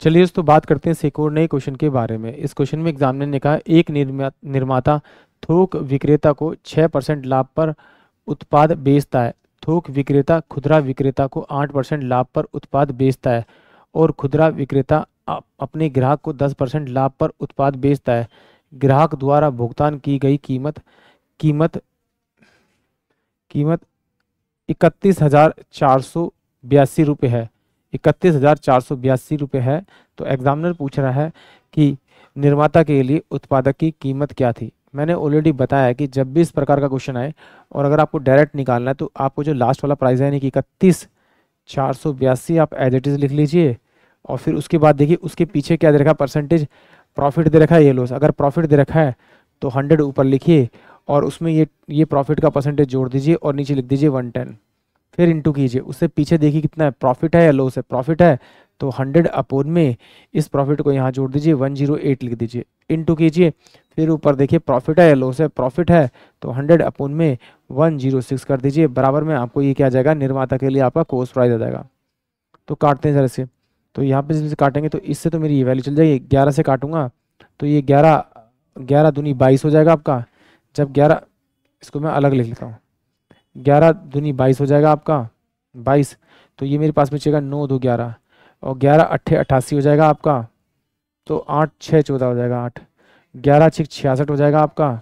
चलिए दोस्तों बात करते हैं सिकोर नए क्वेश्चन के बारे में इस क्वेश्चन में एग्जामिनर ने कहा एक निर्माता थोक विक्रेता को छः परसेंट लाभ पर उत्पाद बेचता है थोक विक्रेता खुदरा विक्रेता को आठ परसेंट लाभ पर उत्पाद बेचता है और खुदरा विक्रेता अपने ग्राहक को दस परसेंट लाभ पर उत्पाद बेचता है ग्राहक द्वारा भुगतान की गई कीमत कीमत कीमत इकतीस हजार चार सौ बयासी रुपये है इकतीस हज़ार चार सौ बयासी रुपये है तो एग्जामिनर पूछ रहा है कि निर्माता के लिए उत्पादक की कीमत क्या थी मैंने ऑलरेडी बताया कि जब भी इस प्रकार का क्वेश्चन आए और अगर आपको डायरेक्ट निकालना है तो आपको जो लास्ट वाला प्राइस है यानी कि इकतीस चार सौ बयासी आप एज इट इज़ लिख लीजिए और फिर उसके बाद देखिए उसके पीछे क्या दे रखा है परसेंटेज प्रॉफिट दे रखा है ये लॉस अगर प्रॉफिट दे रखा है तो हंड्रेड ऊपर लिखिए और उसमें ये ये प्रॉफिट का परसेंटेज जोड़ दीजिए और नीचे लिख दीजिए वन टेन फिर इंटू कीजिए उससे पीछे देखिए कितना प्रॉफिट है या लॉस है प्रॉफिट है तो हंड्रेड अपोन में इस प्रॉफिट को यहाँ जोड़ दीजिए वन जीरो एट लिख दीजिए इंटू कीजिए फिर ऊपर देखिए प्रॉफिट है या लॉस है प्रॉफिट है तो हंड्रेड अपोन में वन जीरो सिक्स कर दीजिए बराबर में आपको ये क्या जाएगा निर्माता के लिए आपका कोर्स प्राइस आ जाएगा तो काटते हैं जरा से तो यहाँ पे जैसे काटेंगे तो इससे तो मेरी ये वैल्यू चल जाएगी ग्यारह से काटूंगा तो ये ग्यारह ग्यारह दूनी बाईस हो जाएगा आपका जब ग्यारह इसको मैं अलग लिख लेता हूँ ग्यारह दूनी बाईस हो जाएगा आपका बाईस तो ये मेरे पास बचेगा नौ दो ग्यारह और ग्यारह अट्ठे अट्ठासी हो जाएगा आपका तो आठ छः चौदह हो जाएगा आठ ग्यारह छः छियासठ हो जाएगा आपका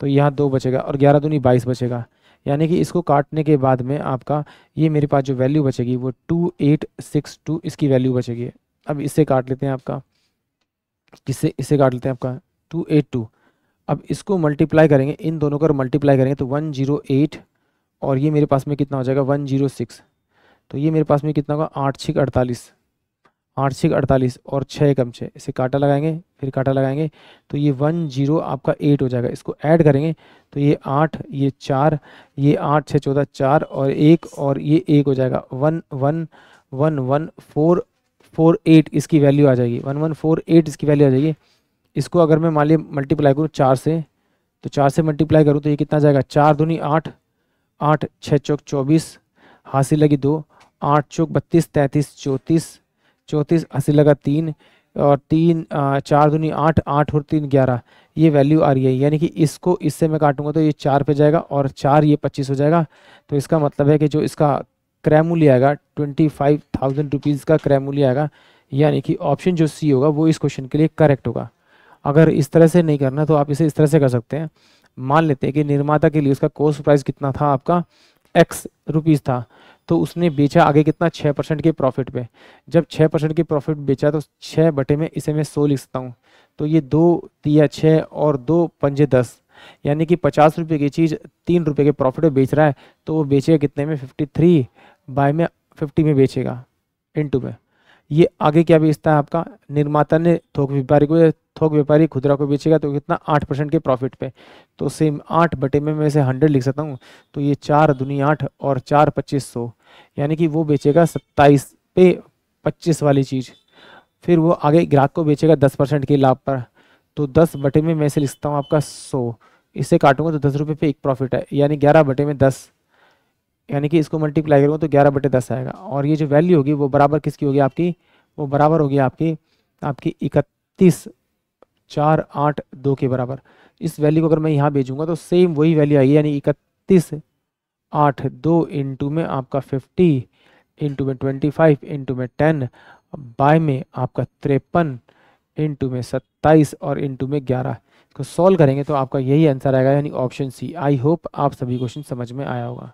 तो यहाँ दो बचेगा और ग्यारह दूनी बाईस बचेगा यानी कि इसको काटने के बाद में आपका ये मेरे पास जो वैल्यू बचेगी वो टू एट सिक्स टू इसकी वैल्यू बचेगी अब इससे काट लेते हैं आपका किससे इससे काट लेते हैं आपका टू एट टू अब इसको मल्टीप्लाई करेंगे इन दोनों को मल्टीप्लाई करेंगे तो वन जीरो एट और ये मेरे पास में कितना हो जाएगा वन जीरो सिक्स तो ये मेरे पास में कितना होगा आठ छिक अड़तालीस आठ छिक अड़तालीस और छः कम छः इसे काटा लगाएंगे फिर काटा लगाएंगे तो ये वन जीरो आपका एट हो जाएगा इसको ऐड करेंगे तो ये आठ ये चार ये आठ छः चौदह चार और एक और ये एक हो जाएगा one one one one four four eight इसकी वैल्यू आ जाएगी वन वन फोर एट इसकी वैल्यू आ जाएगी इसको अगर मैं मान ली मल्टीप्लाई करूँ चार से तो चार से मल्टीप्लाई करूँ तो ये कितना जाएगा चार दूनी आठ आठ छः चौक चौबीस हासी लगी दो आठ चौक बत्तीस तैंतीस चौंतीस चौंतीस हासी लगा तीन और तीन चार दूनी आठ आठ और तीन ग्यारह ये वैल्यू आ रही है यानी कि इसको इससे मैं काटूंगा तो ये चार पे जाएगा और चार ये पच्चीस हो जाएगा तो इसका मतलब है कि जो इसका क्रैमूल्य आएगा ट्वेंटी फाइव थाउजेंड रुपीज़ का क्रैमूल्य आएगा यानी कि ऑप्शन जो सी होगा वो इस क्वेश्चन के लिए करेक्ट होगा अगर इस तरह से नहीं करना तो आप इसे इस तरह से कर सकते हैं मान लेते हैं कि निर्माता के लिए उसका कोस्ट प्राइस कितना था आपका एक्स रुपीज़ था तो उसने बेचा आगे कितना छः परसेंट के प्रॉफिट पे जब छः परसेंट के प्रॉफिट बेचा तो छः बटे में इसे मैं सौ लिख सकता हूँ तो ये दो तिया छः और दो पंजे दस यानी कि पचास रुपये की चीज़ तीन रुपये के प्रॉफिट पर बेच रहा है तो वो बेचेगा कितने में फिफ्टी थ्री बाय में फिफ्टी में बेचेगा टू में ये आगे क्या बेचता है आपका निर्माता ने थोक व्यापारी को या थोक व्यापारी खुदरा को बेचेगा तो कितना आठ परसेंट के प्रॉफिट पे तो सेम आठ बटे में मैं इसे हंड्रेड लिख सकता हूँ तो ये चार दुनी आठ और चार पच्चीस सौ यानी कि वो बेचेगा सत्ताईस पे पच्चीस वाली चीज़ फिर वो आगे ग्राहक को बेचेगा दस परसेंट के लाभ पर तो दस बटे में मैं इसे लिखता हूँ आपका सौ इसे काटूंगा तो दस रुपये पे एक प्रॉफिट है यानी ग्यारह बटे में दस यानी कि इसको मल्टीप्लाई करूँगा तो ग्यारह बटे दस आएगा और ये जो वैल्यू होगी वो बराबर किसकी होगी आपकी वो बराबर होगी आपकी आपकी इकतीस चार आठ दो के बराबर इस वैल्यू को अगर मैं यहाँ भेजूँगा तो सेम वही वैल्यू आएगी यानी इकतीस आठ दो इंटू में आपका फिफ्टी इंटू में ट्वेंटी फाइव इंटू में टेन बाय में आपका तिरपन इंटू में सत्ताईस और इंटू में ग्यारह इसको सॉल्व करेंगे तो आपका यही आंसर आएगा यानी ऑप्शन सी आई होप आप सभी क्वेश्चन समझ में आया होगा